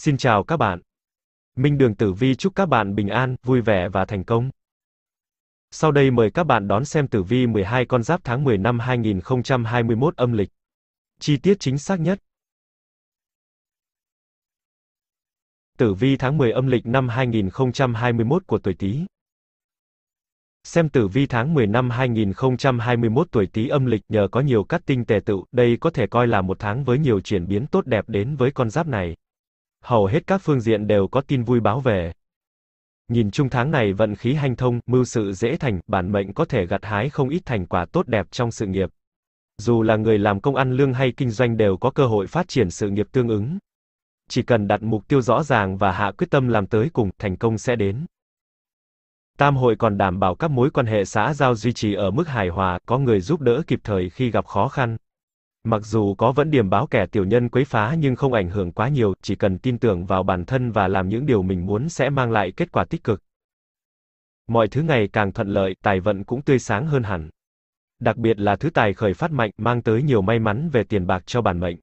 Xin chào các bạn. Minh Đường Tử Vi chúc các bạn bình an, vui vẻ và thành công. Sau đây mời các bạn đón xem tử vi 12 con giáp tháng 10 năm 2021 âm lịch. Chi tiết chính xác nhất. Tử vi tháng 10 âm lịch năm 2021 của tuổi Tý. Xem tử vi tháng 10 năm 2021 tuổi Tý âm lịch nhờ có nhiều cát tinh tề tựu, đây có thể coi là một tháng với nhiều chuyển biến tốt đẹp đến với con giáp này hầu hết các phương diện đều có tin vui báo về. Nhìn chung tháng này vận khí hanh thông, mưu sự dễ thành, bản mệnh có thể gặt hái không ít thành quả tốt đẹp trong sự nghiệp. Dù là người làm công ăn lương hay kinh doanh đều có cơ hội phát triển sự nghiệp tương ứng. Chỉ cần đặt mục tiêu rõ ràng và hạ quyết tâm làm tới cùng, thành công sẽ đến. Tam hội còn đảm bảo các mối quan hệ xã giao duy trì ở mức hài hòa, có người giúp đỡ kịp thời khi gặp khó khăn. Mặc dù có vẫn điểm báo kẻ tiểu nhân quấy phá nhưng không ảnh hưởng quá nhiều, chỉ cần tin tưởng vào bản thân và làm những điều mình muốn sẽ mang lại kết quả tích cực. Mọi thứ ngày càng thuận lợi, tài vận cũng tươi sáng hơn hẳn. Đặc biệt là thứ tài khởi phát mạnh, mang tới nhiều may mắn về tiền bạc cho bản mệnh.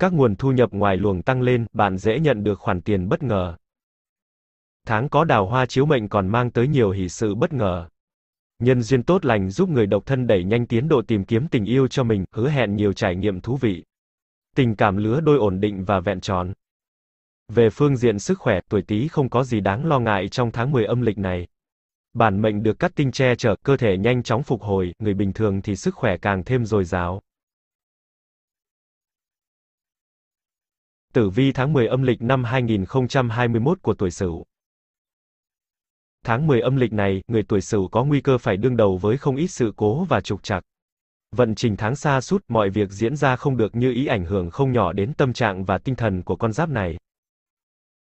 Các nguồn thu nhập ngoài luồng tăng lên, bạn dễ nhận được khoản tiền bất ngờ. Tháng có đào hoa chiếu mệnh còn mang tới nhiều hỷ sự bất ngờ. Nhân duyên tốt lành giúp người độc thân đẩy nhanh tiến độ tìm kiếm tình yêu cho mình, hứa hẹn nhiều trải nghiệm thú vị. Tình cảm lứa đôi ổn định và vẹn tròn. Về phương diện sức khỏe, tuổi Tý không có gì đáng lo ngại trong tháng 10 âm lịch này. Bản mệnh được cắt tinh che chở, cơ thể nhanh chóng phục hồi, người bình thường thì sức khỏe càng thêm dồi dào. Tử vi tháng 10 âm lịch năm 2021 của tuổi Sửu. Tháng 10 âm lịch này, người tuổi Sửu có nguy cơ phải đương đầu với không ít sự cố và trục trặc. Vận trình tháng xa sút, mọi việc diễn ra không được như ý ảnh hưởng không nhỏ đến tâm trạng và tinh thần của con giáp này.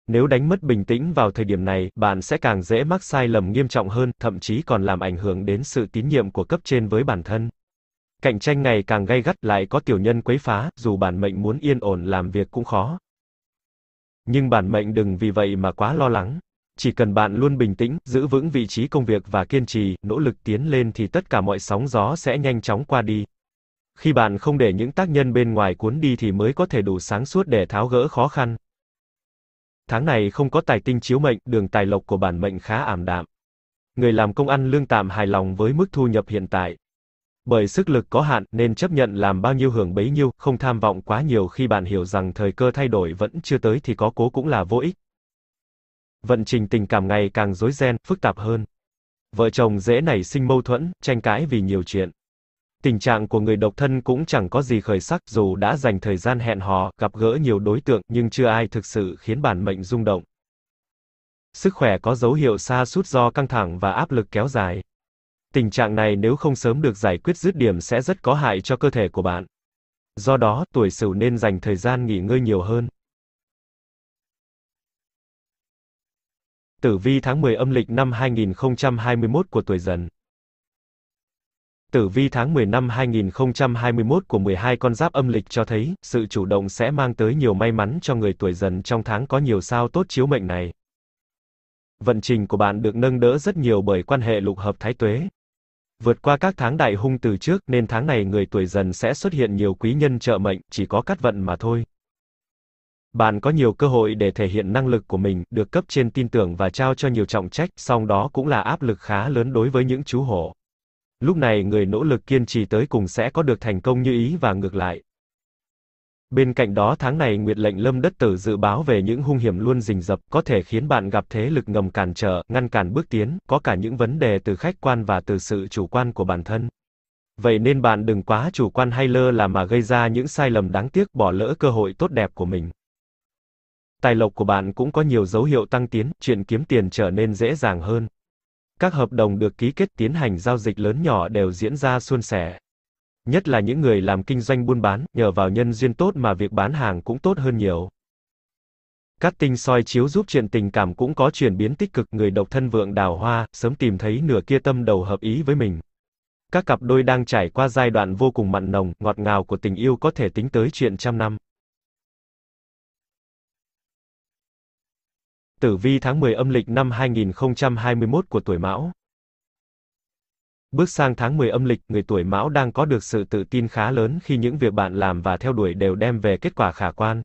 Nếu đánh mất bình tĩnh vào thời điểm này, bạn sẽ càng dễ mắc sai lầm nghiêm trọng hơn, thậm chí còn làm ảnh hưởng đến sự tín nhiệm của cấp trên với bản thân. Cạnh tranh ngày càng gay gắt lại có tiểu nhân quấy phá, dù bản mệnh muốn yên ổn làm việc cũng khó. Nhưng bản mệnh đừng vì vậy mà quá lo lắng. Chỉ cần bạn luôn bình tĩnh, giữ vững vị trí công việc và kiên trì, nỗ lực tiến lên thì tất cả mọi sóng gió sẽ nhanh chóng qua đi. Khi bạn không để những tác nhân bên ngoài cuốn đi thì mới có thể đủ sáng suốt để tháo gỡ khó khăn. Tháng này không có tài tinh chiếu mệnh, đường tài lộc của bản mệnh khá ảm đạm. Người làm công ăn lương tạm hài lòng với mức thu nhập hiện tại. Bởi sức lực có hạn nên chấp nhận làm bao nhiêu hưởng bấy nhiêu, không tham vọng quá nhiều khi bạn hiểu rằng thời cơ thay đổi vẫn chưa tới thì có cố cũng là vô ích vận trình tình cảm ngày càng rối ren, phức tạp hơn. Vợ chồng dễ nảy sinh mâu thuẫn, tranh cãi vì nhiều chuyện. Tình trạng của người độc thân cũng chẳng có gì khởi sắc, dù đã dành thời gian hẹn hò, gặp gỡ nhiều đối tượng, nhưng chưa ai thực sự khiến bản mệnh rung động. Sức khỏe có dấu hiệu sa sút do căng thẳng và áp lực kéo dài. Tình trạng này nếu không sớm được giải quyết dứt điểm sẽ rất có hại cho cơ thể của bạn. Do đó, tuổi Sửu nên dành thời gian nghỉ ngơi nhiều hơn. Tử vi tháng 10 âm lịch năm 2021 của tuổi dần. Tử vi tháng 10 năm 2021 của 12 con giáp âm lịch cho thấy, sự chủ động sẽ mang tới nhiều may mắn cho người tuổi dần trong tháng có nhiều sao tốt chiếu mệnh này. Vận trình của bạn được nâng đỡ rất nhiều bởi quan hệ lục hợp thái tuế. Vượt qua các tháng đại hung từ trước nên tháng này người tuổi dần sẽ xuất hiện nhiều quý nhân trợ mệnh, chỉ có cát vận mà thôi. Bạn có nhiều cơ hội để thể hiện năng lực của mình, được cấp trên tin tưởng và trao cho nhiều trọng trách, song đó cũng là áp lực khá lớn đối với những chú hổ. Lúc này người nỗ lực kiên trì tới cùng sẽ có được thành công như ý và ngược lại. Bên cạnh đó tháng này Nguyệt lệnh Lâm Đất Tử dự báo về những hung hiểm luôn rình rập, có thể khiến bạn gặp thế lực ngầm cản trở, ngăn cản bước tiến, có cả những vấn đề từ khách quan và từ sự chủ quan của bản thân. Vậy nên bạn đừng quá chủ quan hay lơ là mà gây ra những sai lầm đáng tiếc, bỏ lỡ cơ hội tốt đẹp của mình tài lộc của bạn cũng có nhiều dấu hiệu tăng tiến, chuyện kiếm tiền trở nên dễ dàng hơn. Các hợp đồng được ký kết tiến hành giao dịch lớn nhỏ đều diễn ra suôn sẻ. Nhất là những người làm kinh doanh buôn bán, nhờ vào nhân duyên tốt mà việc bán hàng cũng tốt hơn nhiều. Các tinh soi chiếu giúp chuyện tình cảm cũng có chuyển biến tích cực, người độc thân vượng đào hoa, sớm tìm thấy nửa kia tâm đầu hợp ý với mình. Các cặp đôi đang trải qua giai đoạn vô cùng mặn nồng, ngọt ngào của tình yêu có thể tính tới chuyện trăm năm. tử vi tháng 10 âm lịch năm 2021 của tuổi Mão. Bước sang tháng 10 âm lịch, người tuổi Mão đang có được sự tự tin khá lớn khi những việc bạn làm và theo đuổi đều đem về kết quả khả quan.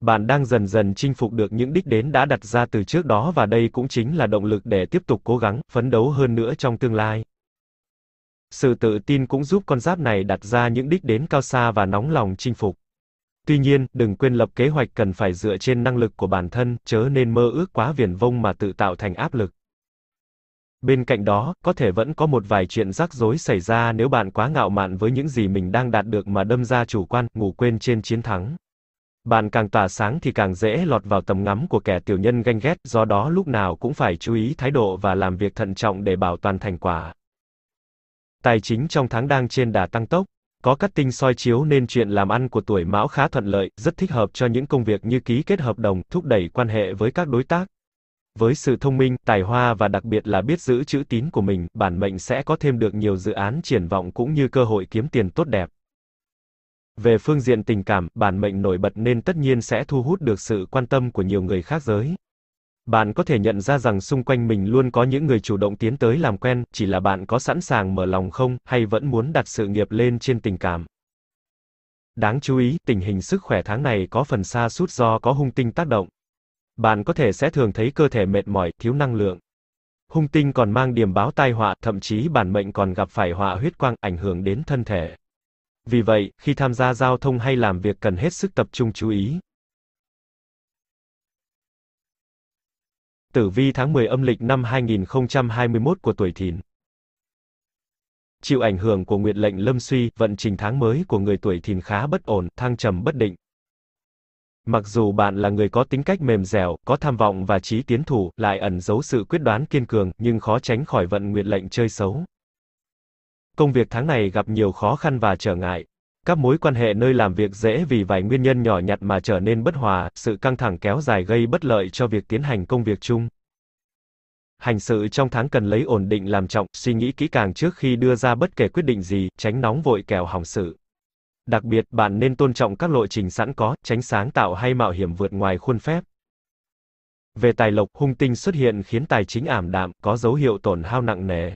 Bạn đang dần dần chinh phục được những đích đến đã đặt ra từ trước đó và đây cũng chính là động lực để tiếp tục cố gắng, phấn đấu hơn nữa trong tương lai. Sự tự tin cũng giúp con giáp này đặt ra những đích đến cao xa và nóng lòng chinh phục. Tuy nhiên, đừng quên lập kế hoạch cần phải dựa trên năng lực của bản thân, chớ nên mơ ước quá viển vông mà tự tạo thành áp lực. Bên cạnh đó, có thể vẫn có một vài chuyện rắc rối xảy ra nếu bạn quá ngạo mạn với những gì mình đang đạt được mà đâm ra chủ quan, ngủ quên trên chiến thắng. Bạn càng tỏa sáng thì càng dễ lọt vào tầm ngắm của kẻ tiểu nhân ganh ghét, do đó lúc nào cũng phải chú ý thái độ và làm việc thận trọng để bảo toàn thành quả. Tài chính trong tháng đang trên đà tăng tốc, có cắt tinh soi chiếu nên chuyện làm ăn của tuổi Mão khá thuận lợi, rất thích hợp cho những công việc như ký kết hợp đồng, thúc đẩy quan hệ với các đối tác. Với sự thông minh, tài hoa và đặc biệt là biết giữ chữ tín của mình, bản mệnh sẽ có thêm được nhiều dự án triển vọng cũng như cơ hội kiếm tiền tốt đẹp. Về phương diện tình cảm, bản mệnh nổi bật nên tất nhiên sẽ thu hút được sự quan tâm của nhiều người khác giới. Bạn có thể nhận ra rằng xung quanh mình luôn có những người chủ động tiến tới làm quen, chỉ là bạn có sẵn sàng mở lòng không, hay vẫn muốn đặt sự nghiệp lên trên tình cảm. Đáng chú ý, tình hình sức khỏe tháng này có phần xa sút do có hung tinh tác động. Bạn có thể sẽ thường thấy cơ thể mệt mỏi, thiếu năng lượng. Hung tinh còn mang điểm báo tai họa, thậm chí bản mệnh còn gặp phải họa huyết quang ảnh hưởng đến thân thể. Vì vậy, khi tham gia giao thông hay làm việc cần hết sức tập trung chú ý, Tử vi tháng 10 âm lịch năm 2021 của tuổi Thìn. Chịu ảnh hưởng của nguyệt lệnh lâm suy, vận trình tháng mới của người tuổi Thìn khá bất ổn, thăng trầm bất định. Mặc dù bạn là người có tính cách mềm dẻo, có tham vọng và trí tiến thủ, lại ẩn giấu sự quyết đoán kiên cường, nhưng khó tránh khỏi vận nguyệt lệnh chơi xấu. Công việc tháng này gặp nhiều khó khăn và trở ngại, các mối quan hệ nơi làm việc dễ vì vài nguyên nhân nhỏ nhặt mà trở nên bất hòa, sự căng thẳng kéo dài gây bất lợi cho việc tiến hành công việc chung. Hành sự trong tháng cần lấy ổn định làm trọng, suy nghĩ kỹ càng trước khi đưa ra bất kể quyết định gì, tránh nóng vội kẻo hỏng sự. Đặc biệt, bạn nên tôn trọng các lộ trình sẵn có, tránh sáng tạo hay mạo hiểm vượt ngoài khuôn phép. Về tài lộc, hung tinh xuất hiện khiến tài chính ảm đạm, có dấu hiệu tổn hao nặng nề.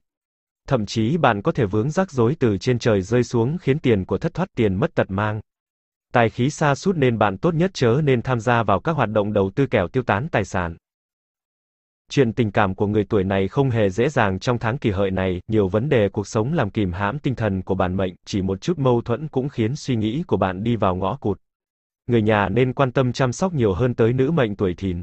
Thậm chí bạn có thể vướng rắc rối từ trên trời rơi xuống khiến tiền của thất thoát tiền mất tật mang. Tài khí xa sút nên bạn tốt nhất chớ nên tham gia vào các hoạt động đầu tư kẻo tiêu tán tài sản. Chuyện tình cảm của người tuổi này không hề dễ dàng trong tháng kỷ hợi này, nhiều vấn đề cuộc sống làm kìm hãm tinh thần của bản mệnh, chỉ một chút mâu thuẫn cũng khiến suy nghĩ của bạn đi vào ngõ cụt. Người nhà nên quan tâm chăm sóc nhiều hơn tới nữ mệnh tuổi thìn.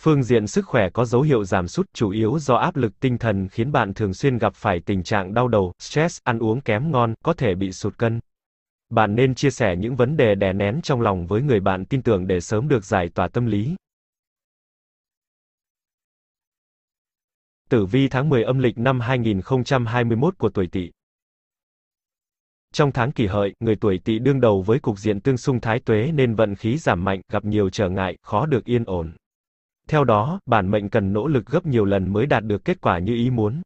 Phương diện sức khỏe có dấu hiệu giảm sút chủ yếu do áp lực tinh thần khiến bạn thường xuyên gặp phải tình trạng đau đầu, stress, ăn uống kém ngon, có thể bị sụt cân. Bạn nên chia sẻ những vấn đề đè nén trong lòng với người bạn tin tưởng để sớm được giải tỏa tâm lý. Tử vi tháng 10 âm lịch năm 2021 của tuổi Tỵ. Trong tháng kỷ hợi, người tuổi Tỵ đương đầu với cục diện tương xung thái tuế nên vận khí giảm mạnh, gặp nhiều trở ngại, khó được yên ổn. Theo đó, bản mệnh cần nỗ lực gấp nhiều lần mới đạt được kết quả như ý muốn.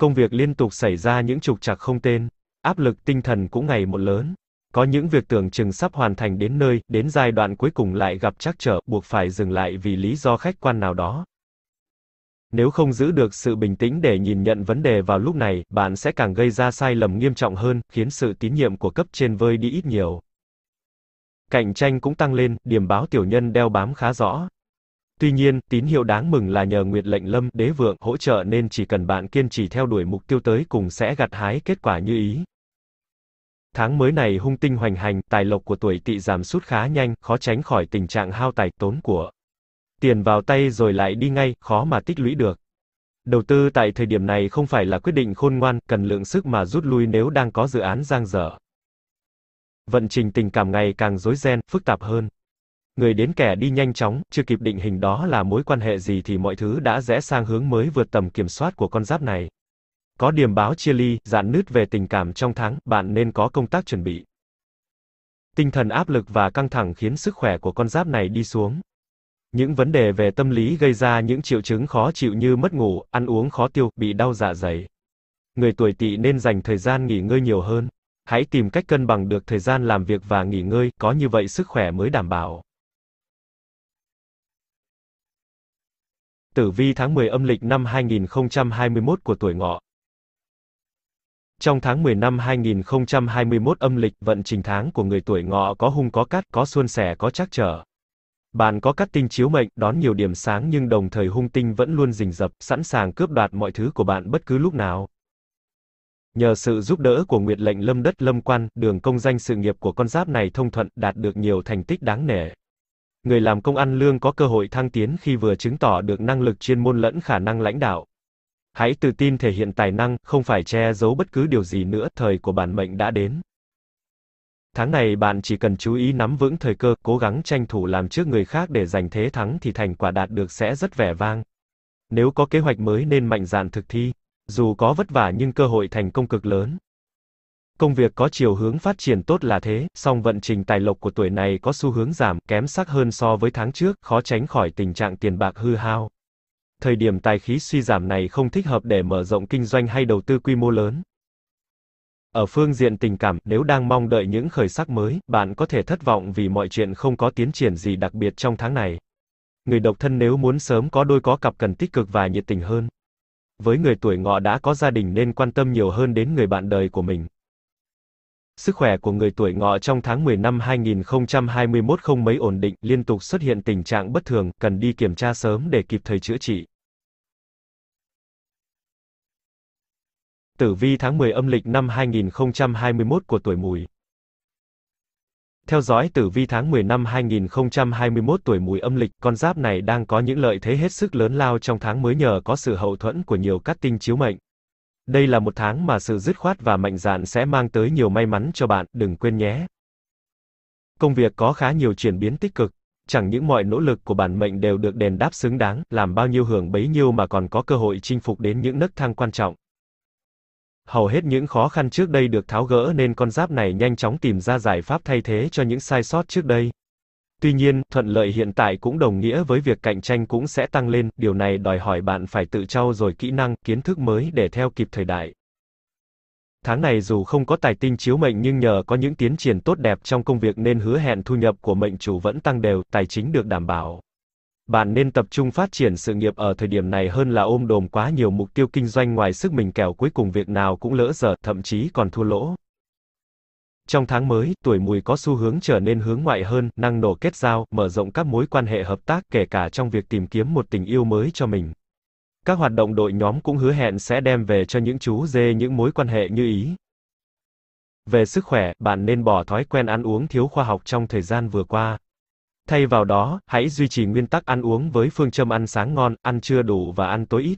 Công việc liên tục xảy ra những trục trặc không tên, áp lực tinh thần cũng ngày một lớn. Có những việc tưởng chừng sắp hoàn thành đến nơi, đến giai đoạn cuối cùng lại gặp trắc trở, buộc phải dừng lại vì lý do khách quan nào đó. Nếu không giữ được sự bình tĩnh để nhìn nhận vấn đề vào lúc này, bạn sẽ càng gây ra sai lầm nghiêm trọng hơn, khiến sự tín nhiệm của cấp trên vơi đi ít nhiều. Cạnh tranh cũng tăng lên, điểm báo tiểu nhân đeo bám khá rõ. Tuy nhiên, tín hiệu đáng mừng là nhờ Nguyệt Lệnh Lâm Đế Vượng hỗ trợ nên chỉ cần bạn kiên trì theo đuổi mục tiêu tới cùng sẽ gặt hái kết quả như ý. Tháng mới này hung tinh hoành hành, tài lộc của tuổi tỵ giảm sút khá nhanh, khó tránh khỏi tình trạng hao tài tốn của. Tiền vào tay rồi lại đi ngay, khó mà tích lũy được. Đầu tư tại thời điểm này không phải là quyết định khôn ngoan, cần lượng sức mà rút lui nếu đang có dự án giang dở. Vận trình tình cảm ngày càng rối ren, phức tạp hơn. Người đến kẻ đi nhanh chóng, chưa kịp định hình đó là mối quan hệ gì thì mọi thứ đã rẽ sang hướng mới vượt tầm kiểm soát của con giáp này. Có điểm báo chia ly, dạn nứt về tình cảm trong tháng, bạn nên có công tác chuẩn bị. Tinh thần áp lực và căng thẳng khiến sức khỏe của con giáp này đi xuống. Những vấn đề về tâm lý gây ra những triệu chứng khó chịu như mất ngủ, ăn uống khó tiêu, bị đau dạ dày. Người tuổi tỵ nên dành thời gian nghỉ ngơi nhiều hơn. Hãy tìm cách cân bằng được thời gian làm việc và nghỉ ngơi, có như vậy sức khỏe mới đảm bảo. tử vi tháng 10 âm lịch năm 2021 của tuổi ngọ. Trong tháng 10 năm 2021 âm lịch, vận trình tháng của người tuổi ngọ có hung có cát, có suôn sẻ có trắc trở. Bạn có cát tinh chiếu mệnh, đón nhiều điểm sáng nhưng đồng thời hung tinh vẫn luôn rình rập, sẵn sàng cướp đoạt mọi thứ của bạn bất cứ lúc nào. Nhờ sự giúp đỡ của Nguyệt lệnh lâm đất lâm quan, đường công danh sự nghiệp của con giáp này thông thuận, đạt được nhiều thành tích đáng nể người làm công ăn lương có cơ hội thăng tiến khi vừa chứng tỏ được năng lực chuyên môn lẫn khả năng lãnh đạo. Hãy tự tin thể hiện tài năng, không phải che giấu bất cứ điều gì nữa, thời của bản mệnh đã đến. Tháng này bạn chỉ cần chú ý nắm vững thời cơ, cố gắng tranh thủ làm trước người khác để giành thế thắng thì thành quả đạt được sẽ rất vẻ vang. Nếu có kế hoạch mới nên mạnh dạn thực thi, dù có vất vả nhưng cơ hội thành công cực lớn. Công việc có chiều hướng phát triển tốt là thế, song vận trình tài lộc của tuổi này có xu hướng giảm, kém sắc hơn so với tháng trước, khó tránh khỏi tình trạng tiền bạc hư hao. Thời điểm tài khí suy giảm này không thích hợp để mở rộng kinh doanh hay đầu tư quy mô lớn. Ở phương diện tình cảm, nếu đang mong đợi những khởi sắc mới, bạn có thể thất vọng vì mọi chuyện không có tiến triển gì đặc biệt trong tháng này. Người độc thân nếu muốn sớm có đôi có cặp cần tích cực và nhiệt tình hơn. Với người tuổi ngọ đã có gia đình nên quan tâm nhiều hơn đến người bạn đời của mình. Sức khỏe của người tuổi ngọ trong tháng 10 năm 2021 không mấy ổn định, liên tục xuất hiện tình trạng bất thường, cần đi kiểm tra sớm để kịp thời chữa trị. Tử vi tháng 10 âm lịch năm 2021 của tuổi Mùi. Theo dõi tử vi tháng 10 năm 2021 tuổi Mùi âm lịch, con giáp này đang có những lợi thế hết sức lớn lao trong tháng mới nhờ có sự hậu thuẫn của nhiều cát tinh chiếu mệnh. Đây là một tháng mà sự dứt khoát và mạnh dạn sẽ mang tới nhiều may mắn cho bạn, đừng quên nhé. Công việc có khá nhiều chuyển biến tích cực, chẳng những mọi nỗ lực của bản mệnh đều được đền đáp xứng đáng, làm bao nhiêu hưởng bấy nhiêu mà còn có cơ hội chinh phục đến những nấc thang quan trọng. Hầu hết những khó khăn trước đây được tháo gỡ nên con giáp này nhanh chóng tìm ra giải pháp thay thế cho những sai sót trước đây. Tuy nhiên, thuận lợi hiện tại cũng đồng nghĩa với việc cạnh tranh cũng sẽ tăng lên, điều này đòi hỏi bạn phải tự trau dồi kỹ năng, kiến thức mới để theo kịp thời đại. Tháng này dù không có tài tinh chiếu mệnh nhưng nhờ có những tiến triển tốt đẹp trong công việc nên hứa hẹn thu nhập của mệnh chủ vẫn tăng đều, tài chính được đảm bảo. Bạn nên tập trung phát triển sự nghiệp ở thời điểm này hơn là ôm đồm quá nhiều mục tiêu kinh doanh ngoài sức mình kẻo cuối cùng việc nào cũng lỡ dở, thậm chí còn thua lỗ. Trong tháng mới, tuổi mùi có xu hướng trở nên hướng ngoại hơn, năng nổ kết giao, mở rộng các mối quan hệ hợp tác kể cả trong việc tìm kiếm một tình yêu mới cho mình. Các hoạt động đội nhóm cũng hứa hẹn sẽ đem về cho những chú dê những mối quan hệ như ý. Về sức khỏe, bạn nên bỏ thói quen ăn uống thiếu khoa học trong thời gian vừa qua. Thay vào đó, hãy duy trì nguyên tắc ăn uống với phương châm ăn sáng ngon, ăn trưa đủ và ăn tối ít.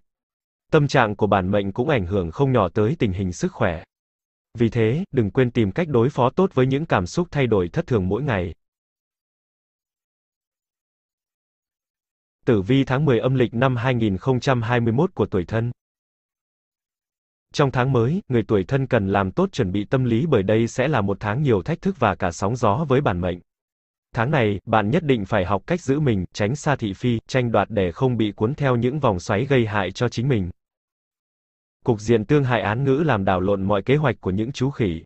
Tâm trạng của bản mệnh cũng ảnh hưởng không nhỏ tới tình hình sức khỏe. Vì thế, đừng quên tìm cách đối phó tốt với những cảm xúc thay đổi thất thường mỗi ngày. Tử vi tháng 10 âm lịch năm 2021 của tuổi thân. Trong tháng mới, người tuổi thân cần làm tốt chuẩn bị tâm lý bởi đây sẽ là một tháng nhiều thách thức và cả sóng gió với bản mệnh. Tháng này, bạn nhất định phải học cách giữ mình, tránh xa thị phi, tranh đoạt để không bị cuốn theo những vòng xoáy gây hại cho chính mình. Cục diện tương hại án ngữ làm đảo lộn mọi kế hoạch của những chú khỉ.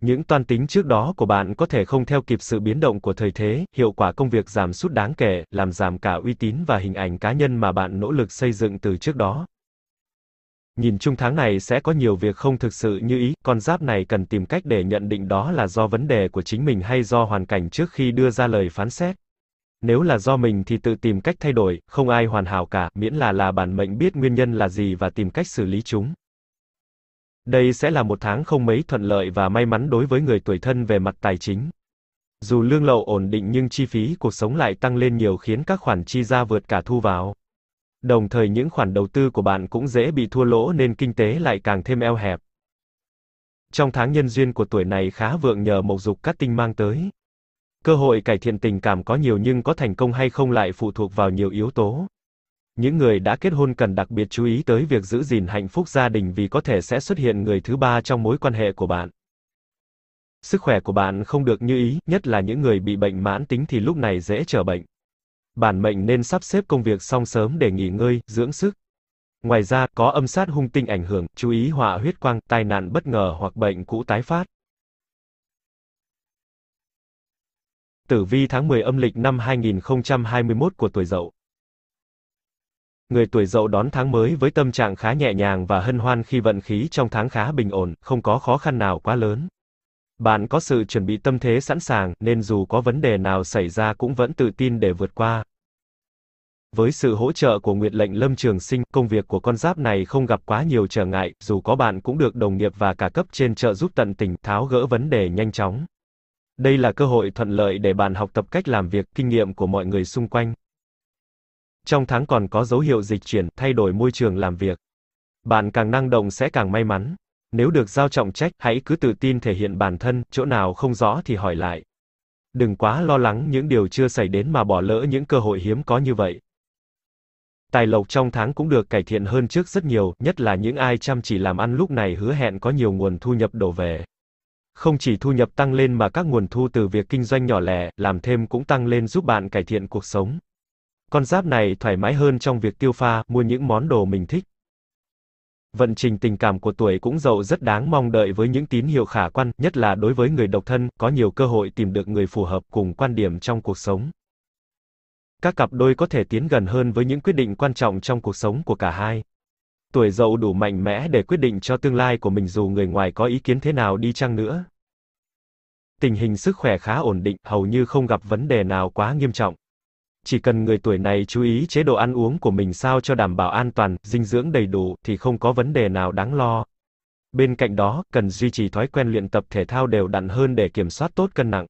Những toan tính trước đó của bạn có thể không theo kịp sự biến động của thời thế, hiệu quả công việc giảm sút đáng kể, làm giảm cả uy tín và hình ảnh cá nhân mà bạn nỗ lực xây dựng từ trước đó. Nhìn chung tháng này sẽ có nhiều việc không thực sự như ý, con giáp này cần tìm cách để nhận định đó là do vấn đề của chính mình hay do hoàn cảnh trước khi đưa ra lời phán xét. Nếu là do mình thì tự tìm cách thay đổi, không ai hoàn hảo cả, miễn là là bản mệnh biết nguyên nhân là gì và tìm cách xử lý chúng. Đây sẽ là một tháng không mấy thuận lợi và may mắn đối với người tuổi thân về mặt tài chính. Dù lương lậu ổn định nhưng chi phí cuộc sống lại tăng lên nhiều khiến các khoản chi ra vượt cả thu vào. Đồng thời những khoản đầu tư của bạn cũng dễ bị thua lỗ nên kinh tế lại càng thêm eo hẹp. Trong tháng nhân duyên của tuổi này khá vượng nhờ mộc dục cát tinh mang tới cơ hội cải thiện tình cảm có nhiều nhưng có thành công hay không lại phụ thuộc vào nhiều yếu tố. Những người đã kết hôn cần đặc biệt chú ý tới việc giữ gìn hạnh phúc gia đình vì có thể sẽ xuất hiện người thứ ba trong mối quan hệ của bạn. Sức khỏe của bạn không được như ý, nhất là những người bị bệnh mãn tính thì lúc này dễ trở bệnh. Bản mệnh nên sắp xếp công việc xong sớm để nghỉ ngơi, dưỡng sức. Ngoài ra, có âm sát hung tinh ảnh hưởng, chú ý họa huyết quang, tai nạn bất ngờ hoặc bệnh cũ tái phát. Tử vi tháng 10 âm lịch năm 2021 của tuổi Dậu. Người tuổi Dậu đón tháng mới với tâm trạng khá nhẹ nhàng và hân hoan khi vận khí trong tháng khá bình ổn, không có khó khăn nào quá lớn. Bạn có sự chuẩn bị tâm thế sẵn sàng, nên dù có vấn đề nào xảy ra cũng vẫn tự tin để vượt qua. Với sự hỗ trợ của Nguyệt lệnh Lâm Trường Sinh, công việc của con giáp này không gặp quá nhiều trở ngại, dù có bạn cũng được đồng nghiệp và cả cấp trên trợ giúp tận tình tháo gỡ vấn đề nhanh chóng. Đây là cơ hội thuận lợi để bạn học tập cách làm việc, kinh nghiệm của mọi người xung quanh. Trong tháng còn có dấu hiệu dịch chuyển, thay đổi môi trường làm việc. Bạn càng năng động sẽ càng may mắn. Nếu được giao trọng trách, hãy cứ tự tin thể hiện bản thân, chỗ nào không rõ thì hỏi lại. Đừng quá lo lắng những điều chưa xảy đến mà bỏ lỡ những cơ hội hiếm có như vậy. Tài lộc trong tháng cũng được cải thiện hơn trước rất nhiều, nhất là những ai chăm chỉ làm ăn lúc này hứa hẹn có nhiều nguồn thu nhập đổ về. Không chỉ thu nhập tăng lên mà các nguồn thu từ việc kinh doanh nhỏ lẻ, làm thêm cũng tăng lên giúp bạn cải thiện cuộc sống. Con giáp này thoải mái hơn trong việc tiêu pha, mua những món đồ mình thích. Vận trình tình cảm của tuổi cũng dậu rất đáng mong đợi với những tín hiệu khả quan, nhất là đối với người độc thân, có nhiều cơ hội tìm được người phù hợp cùng quan điểm trong cuộc sống. Các cặp đôi có thể tiến gần hơn với những quyết định quan trọng trong cuộc sống của cả hai tuổi dậu đủ mạnh mẽ để quyết định cho tương lai của mình dù người ngoài có ý kiến thế nào đi chăng nữa. Tình hình sức khỏe khá ổn định, hầu như không gặp vấn đề nào quá nghiêm trọng. Chỉ cần người tuổi này chú ý chế độ ăn uống của mình sao cho đảm bảo an toàn, dinh dưỡng đầy đủ thì không có vấn đề nào đáng lo. Bên cạnh đó, cần duy trì thói quen luyện tập thể thao đều đặn hơn để kiểm soát tốt cân nặng.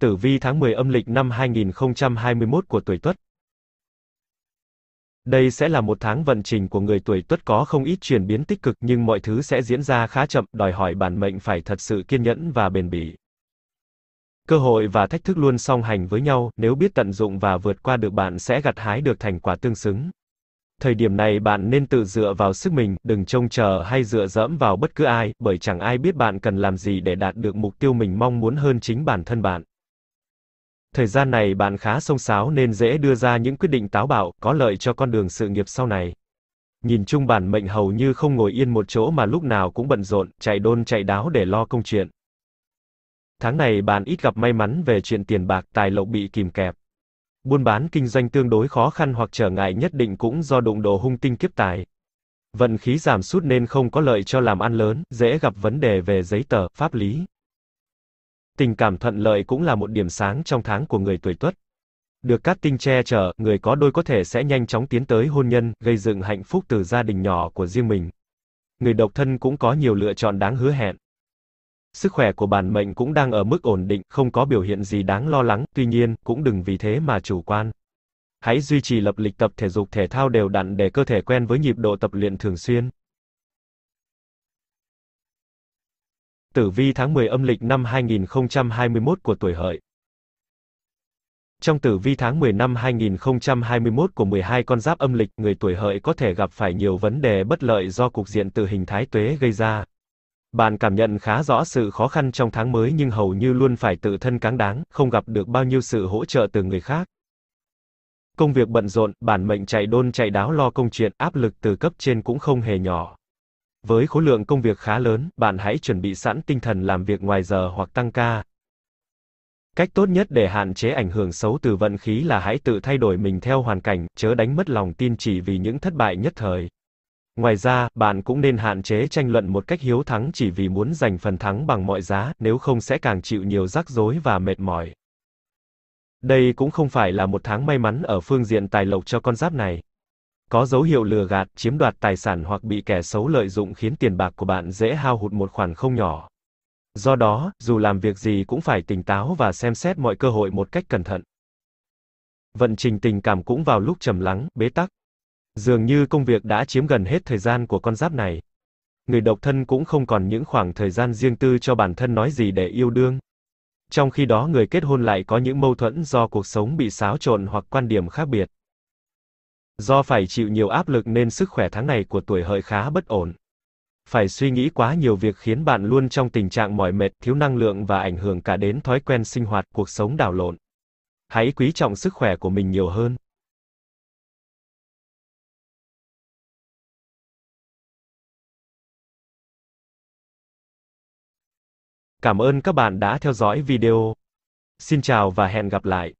Tử vi tháng 10 âm lịch năm 2021 của tuổi Tuất đây sẽ là một tháng vận trình của người tuổi tuất có không ít chuyển biến tích cực nhưng mọi thứ sẽ diễn ra khá chậm, đòi hỏi bản mệnh phải thật sự kiên nhẫn và bền bỉ. Cơ hội và thách thức luôn song hành với nhau, nếu biết tận dụng và vượt qua được bạn sẽ gặt hái được thành quả tương xứng. Thời điểm này bạn nên tự dựa vào sức mình, đừng trông chờ hay dựa dẫm vào bất cứ ai, bởi chẳng ai biết bạn cần làm gì để đạt được mục tiêu mình mong muốn hơn chính bản thân bạn. Thời gian này bạn khá xông xáo nên dễ đưa ra những quyết định táo bạo, có lợi cho con đường sự nghiệp sau này. Nhìn chung bản mệnh hầu như không ngồi yên một chỗ mà lúc nào cũng bận rộn, chạy đôn chạy đáo để lo công chuyện. Tháng này bạn ít gặp may mắn về chuyện tiền bạc, tài lộc bị kìm kẹp. Buôn bán kinh doanh tương đối khó khăn hoặc trở ngại nhất định cũng do đụng độ hung tinh kiếp tài. Vận khí giảm sút nên không có lợi cho làm ăn lớn, dễ gặp vấn đề về giấy tờ, pháp lý. Tình cảm thuận lợi cũng là một điểm sáng trong tháng của người tuổi Tuất. Được các tinh che chở, người có đôi có thể sẽ nhanh chóng tiến tới hôn nhân, gây dựng hạnh phúc từ gia đình nhỏ của riêng mình. Người độc thân cũng có nhiều lựa chọn đáng hứa hẹn. Sức khỏe của bản mệnh cũng đang ở mức ổn định, không có biểu hiện gì đáng lo lắng, tuy nhiên, cũng đừng vì thế mà chủ quan. Hãy duy trì lập lịch tập thể dục thể thao đều đặn để cơ thể quen với nhịp độ tập luyện thường xuyên. Tử vi tháng 10 âm lịch năm 2021 của tuổi hợi. Trong tử vi tháng 10 năm 2021 của 12 con giáp âm lịch, người tuổi hợi có thể gặp phải nhiều vấn đề bất lợi do cục diện từ hình thái tuế gây ra. Bạn cảm nhận khá rõ sự khó khăn trong tháng mới nhưng hầu như luôn phải tự thân cáng đáng, không gặp được bao nhiêu sự hỗ trợ từ người khác. Công việc bận rộn, bản mệnh chạy đôn chạy đáo lo công chuyện, áp lực từ cấp trên cũng không hề nhỏ. Với khối lượng công việc khá lớn, bạn hãy chuẩn bị sẵn tinh thần làm việc ngoài giờ hoặc tăng ca. Cách tốt nhất để hạn chế ảnh hưởng xấu từ vận khí là hãy tự thay đổi mình theo hoàn cảnh, chớ đánh mất lòng tin chỉ vì những thất bại nhất thời. Ngoài ra, bạn cũng nên hạn chế tranh luận một cách hiếu thắng chỉ vì muốn giành phần thắng bằng mọi giá, nếu không sẽ càng chịu nhiều rắc rối và mệt mỏi. Đây cũng không phải là một tháng may mắn ở phương diện tài lộc cho con giáp này có dấu hiệu lừa gạt, chiếm đoạt tài sản hoặc bị kẻ xấu lợi dụng khiến tiền bạc của bạn dễ hao hụt một khoản không nhỏ. Do đó, dù làm việc gì cũng phải tỉnh táo và xem xét mọi cơ hội một cách cẩn thận. Vận trình tình cảm cũng vào lúc trầm lắng, bế tắc. Dường như công việc đã chiếm gần hết thời gian của con giáp này. Người độc thân cũng không còn những khoảng thời gian riêng tư cho bản thân nói gì để yêu đương. Trong khi đó người kết hôn lại có những mâu thuẫn do cuộc sống bị xáo trộn hoặc quan điểm khác biệt. Do phải chịu nhiều áp lực nên sức khỏe tháng này của tuổi hợi khá bất ổn. Phải suy nghĩ quá nhiều việc khiến bạn luôn trong tình trạng mỏi mệt, thiếu năng lượng và ảnh hưởng cả đến thói quen sinh hoạt, cuộc sống đảo lộn. Hãy quý trọng sức khỏe của mình nhiều hơn. Cảm ơn các bạn đã theo dõi video. Xin chào và hẹn gặp lại.